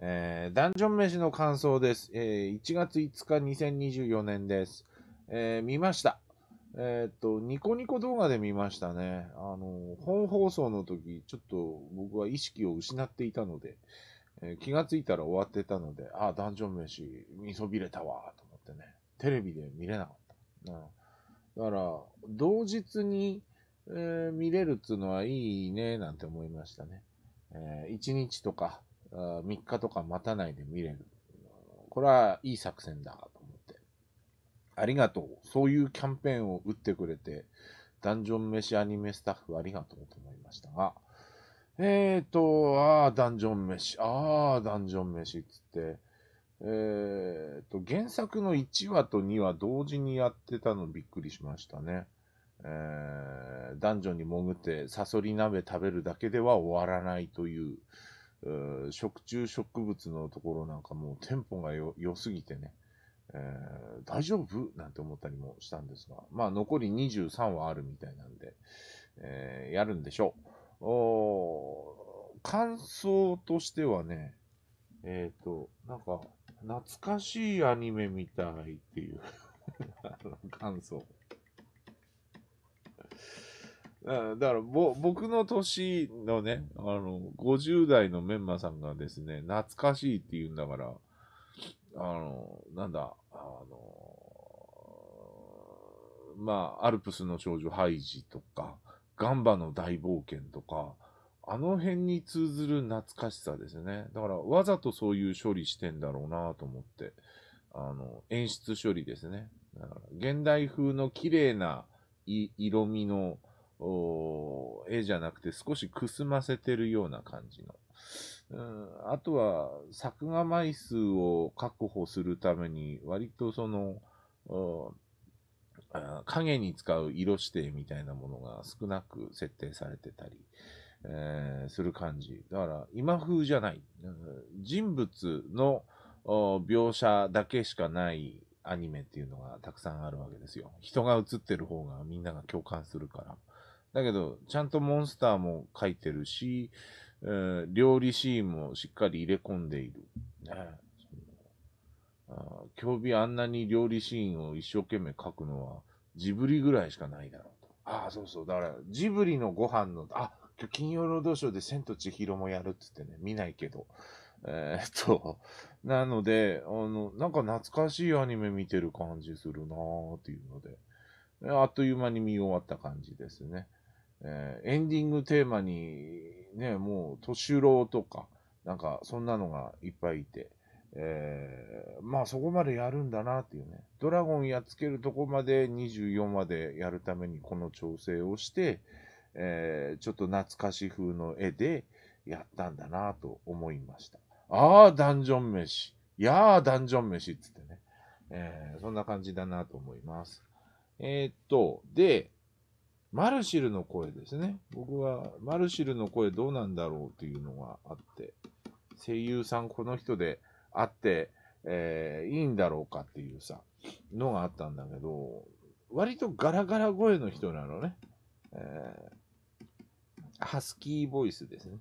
えー、ダンジョン飯の感想です。えー、1月5日2024年です。えー、見ました。えー、っと、ニコニコ動画で見ましたね。あの、本放送の時、ちょっと僕は意識を失っていたので、えー、気がついたら終わってたので、ああ、ダンジョン飯見そびれたわ、と思ってね。テレビで見れなかった。うん、だから、同日に、え見れるっつうのはいいね、なんて思いましたね。え1日とか、3日とか待たないで見れる。これはいい作戦だと思って。ありがとう。そういうキャンペーンを打ってくれて、ダンジョン飯アニメスタッフありがとうと思いましたが、えーと、ああ、ダンジョン飯、ああ、ダンジョン飯っつって、えーと、原作の1話と2話同時にやってたのびっくりしましたね。えー、ダンジョンに潜ってサソリ鍋食べるだけでは終わらないという、食虫植物のところなんかもうテンポが良すぎてね、えー、大丈夫なんて思ったりもしたんですが、まあ残り23はあるみたいなんで、えー、やるんでしょう。感想としてはね、えっ、ー、と、なんか、懐かしいアニメみたいっていう 感想。だから僕の年のね、あの、50代のメンマさんがですね、懐かしいって言うんだから、あの、なんだ、あの、まあ、アルプスの少女ハイジとか、ガンバの大冒険とか、あの辺に通ずる懐かしさですね。だから、わざとそういう処理してんだろうなと思って、あの、演出処理ですね。だから現代風の綺麗な色味の、絵じゃなくて少しくすませてるような感じの。うん、あとは作画枚数を確保するために割とその影に使う色指定みたいなものが少なく設定されてたり、えー、する感じ。だから今風じゃない。人物の描写だけしかないアニメっていうのがたくさんあるわけですよ。人が映ってる方がみんなが共感するから。だけど、ちゃんとモンスターも描いてるし、料理シーンもしっかり入れ込んでいる。ね、あ競技あんなに料理シーンを一生懸命描くのは、ジブリぐらいしかないだろうと。ああ、そうそう。だから、ジブリのご飯の、あ、今日金曜ロードショーで千と千尋もやるって言ってね、見ないけど。えー、っと、なので、あの、なんか懐かしいアニメ見てる感じするなーっていうので、あっという間に見終わった感じですね。えー、エンディングテーマに、ね、もう、年郎とか、なんか、そんなのがいっぱいいて、えー、まあそこまでやるんだなっていうね。ドラゴンやっつけるとこまで24までやるためにこの調整をして、えー、ちょっと懐かし風の絵でやったんだなと思いました。ああ、ダンジョン飯。やあ、ダンジョン飯っつってね。えー、そんな感じだなと思います。えー、っと、で、マルシルの声ですね。僕はマルシルの声どうなんだろうというのがあって、声優さんこの人であって、えー、いいんだろうかっていうさ、のがあったんだけど、割とガラガラ声の人なのね。えー、ハスキーボイスですね。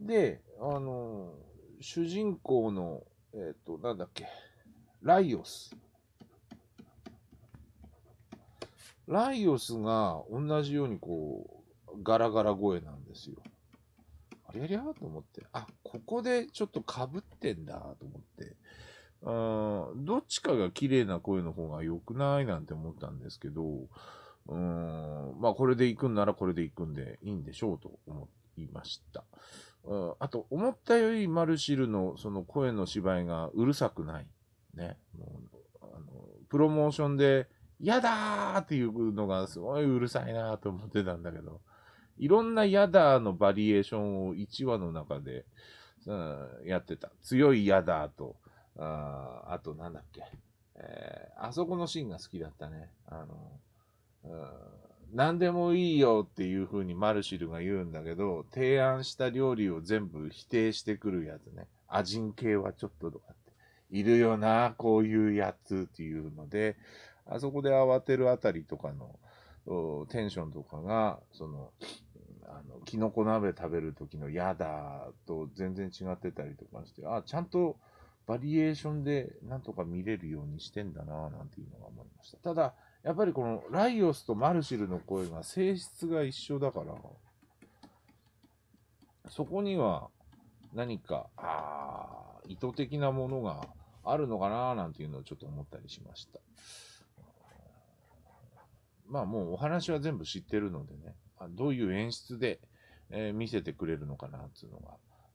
で、あの、主人公の、えっ、ー、と、なんだっけ、ライオス。ライオスが同じようにこう、ガラガラ声なんですよ。ありゃりゃと思って、あ、ここでちょっとかぶってんだと思って、ん、どっちかが綺麗な声の方が良くないなんて思ったんですけど、うん、まあこれで行くんならこれで行くんでいいんでしょうと思いました。うんあと、思ったよりマルシルのその声の芝居がうるさくない。ね。もうあのプロモーションで、嫌だーっていうのがすごいうるさいなーと思ってたんだけど、いろんな嫌だーのバリエーションを1話の中で、うん、やってた。強い嫌だーと、ああとなんだっけ、えー、あそこのシーンが好きだったね。あの、うん、何でもいいよっていう風にマルシルが言うんだけど、提案した料理を全部否定してくるやつね。アジン系はちょっととかって。いるよな、こういうやつっていうので、あそこで慌てるあたりとかのテンションとかが、その、あの、キノコ鍋食べる時のやだと全然違ってたりとかして、あ、ちゃんとバリエーションでなんとか見れるようにしてんだななんていうのが思いました。ただ、やっぱりこのライオスとマルシルの声が性質が一緒だから、そこには何か、ああ、意図的なものがあるのかななんていうのをちょっと思ったりしました。まあもうお話は全部知ってるのでね、どういう演出で、えー、見せてくれるのかなっていうの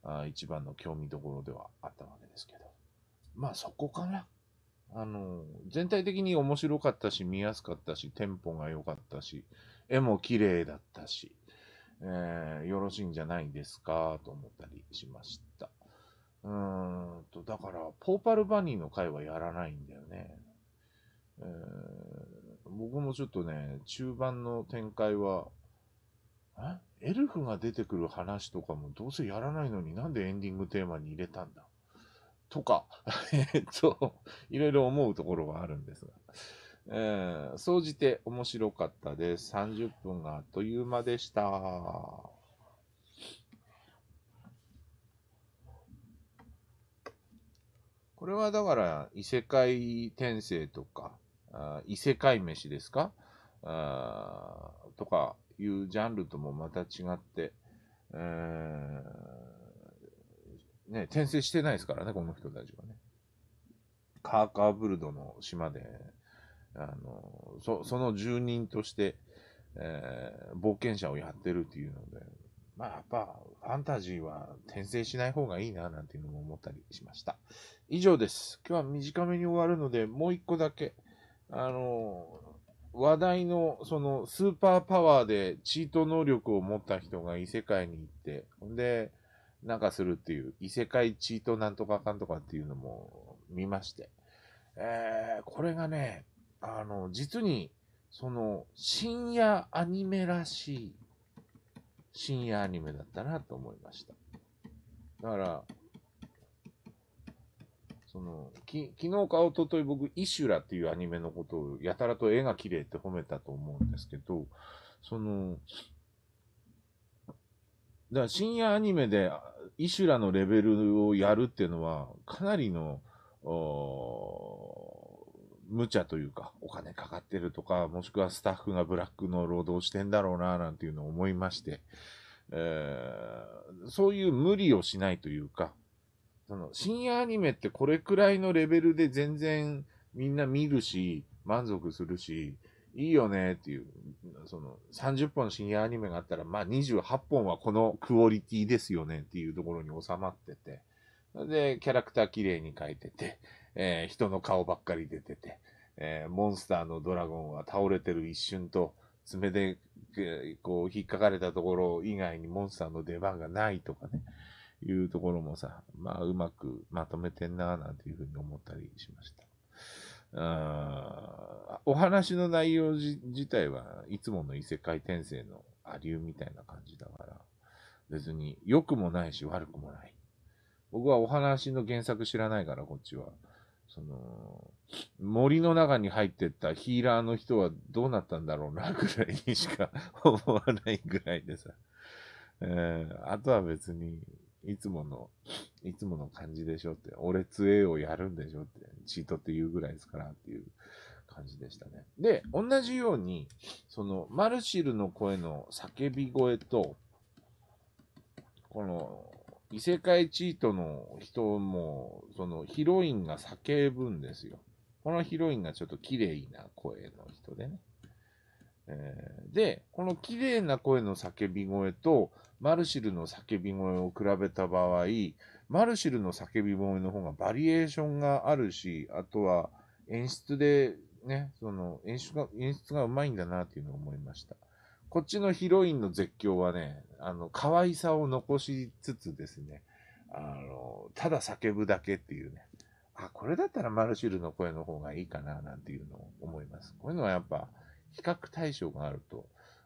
が、あ一番の興味どころではあったわけですけど。まあそこかな。あの、全体的に面白かったし、見やすかったし、テンポが良かったし、絵も綺麗だったし、えー、よろしいんじゃないですか、と思ったりしました。うーんと、だから、ポーパルバニーの回はやらないんだよね。えー僕もちょっとね、中盤の展開は、エルフが出てくる話とかもどうせやらないのになんでエンディングテーマに入れたんだとか、えっと、いろいろ思うところがあるんですが。えー、総じて面白かったです。30分があっという間でした。これはだから異世界転生とか、あ異世界飯ですかあとかいうジャンルともまた違って、えね、転生してないですからね、この人たちはね。カーカーブルドの島で、あの、そその住人として、えー、冒険者をやってるっていうので、まあやっぱファンタジーは転生しない方がいいななんていうのも思ったりしました。以上です。今日は短めに終わるので、もう一個だけあの、話題の、その、スーパーパワーでチート能力を持った人が異世界に行って、ほんで、なんかするっていう、異世界チートなんとかかんとかっていうのも見まして。えー、これがね、あの、実に、その、深夜アニメらしい、深夜アニメだったなと思いました。だから、その、き、昨日か一昨日僕、イシュラっていうアニメのことを、やたらと絵が綺麗って褒めたと思うんですけど、その、だから深夜アニメで、イシュラのレベルをやるっていうのは、かなりの、無茶というか、お金かかってるとか、もしくはスタッフがブラックの労働してんだろうな、なんていうのを思いまして、えー、そういう無理をしないというか、その深夜アニメってこれくらいのレベルで全然みんな見るし、満足するし、いいよねっていう、その30本深夜アニメがあったら、まあ28本はこのクオリティですよねっていうところに収まってて、で、キャラクター綺麗に描いてて、えー、人の顔ばっかり出てて、えー、モンスターのドラゴンは倒れてる一瞬と、爪で、こう、引っかかれたところ以外にモンスターの出番がないとかね。いうところもさ、まあ、うまくまとめてんな、なんていうふうに思ったりしました。あお話の内容自体はいつもの異世界転生のアリューみたいな感じだから、別に良くもないし悪くもない。僕はお話の原作知らないから、こっちは。その、森の中に入ってったヒーラーの人はどうなったんだろうな、ぐらいにしか思わないぐらいでさ。えー、あとは別に、いつもの、いつもの感じでしょって、俺えをやるんでしょって、チートって言うぐらいですからっていう感じでしたね。で、同じように、その、マルシルの声の叫び声と、この、異世界チートの人も、そのヒロインが叫ぶんですよ。このヒロインがちょっと綺麗な声の人でね。えで、この綺麗な声の叫び声とマルシルの叫び声を比べた場合、マルシルの叫び声の方がバリエーションがあるし、あとは演出でね、その演出が、演出がうまいんだなっていうのを思いました。こっちのヒロインの絶叫はね、あの、可愛さを残しつつですね、あの、ただ叫ぶだけっていうね、あ、これだったらマルシルの声の方がいいかななんていうのを思います。こういうのはやっぱ、比較対象があると。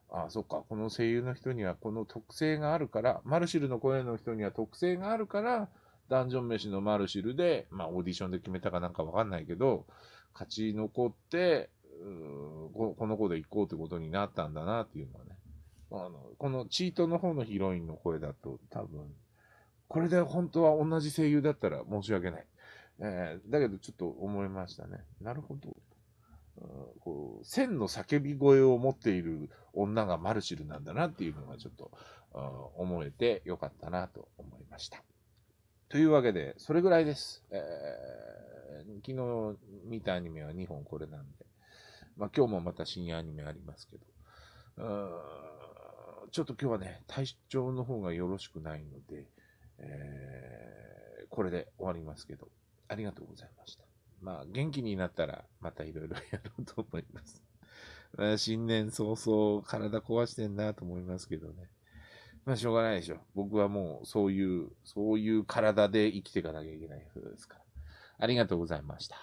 ああ、そっか。この声優の人にはこの特性があるから、マルシルの声の人には特性があるから、ダンジョン飯のマルシルで、まあオーディションで決めたかなんかわかんないけど、勝ち残って、この子で行こうってことになったんだなっていうのはね。あの、このチートの方のヒロインの声だと多分、これで本当は同じ声優だったら申し訳ない。えー、だけどちょっと思いましたね。なるほど。こう、千の叫び声を持っている女がマルシルなんだなっていうのがちょっと、思えてよかったなと思いました。というわけで、それぐらいです。えー、昨日見たアニメは2本これなんで、まあ今日もまた深夜アニメありますけど、うんちょっと今日はね、体調の方がよろしくないので、えー、これで終わりますけど、ありがとうございました。まあ、元気になったら、またいろいろやろうと思います。まあ、新年早々、体壊してんなと思いますけどね。まあ、しょうがないでしょ。僕はもう、そういう、そういう体で生きていかなきゃいけない人ですから。ありがとうございました。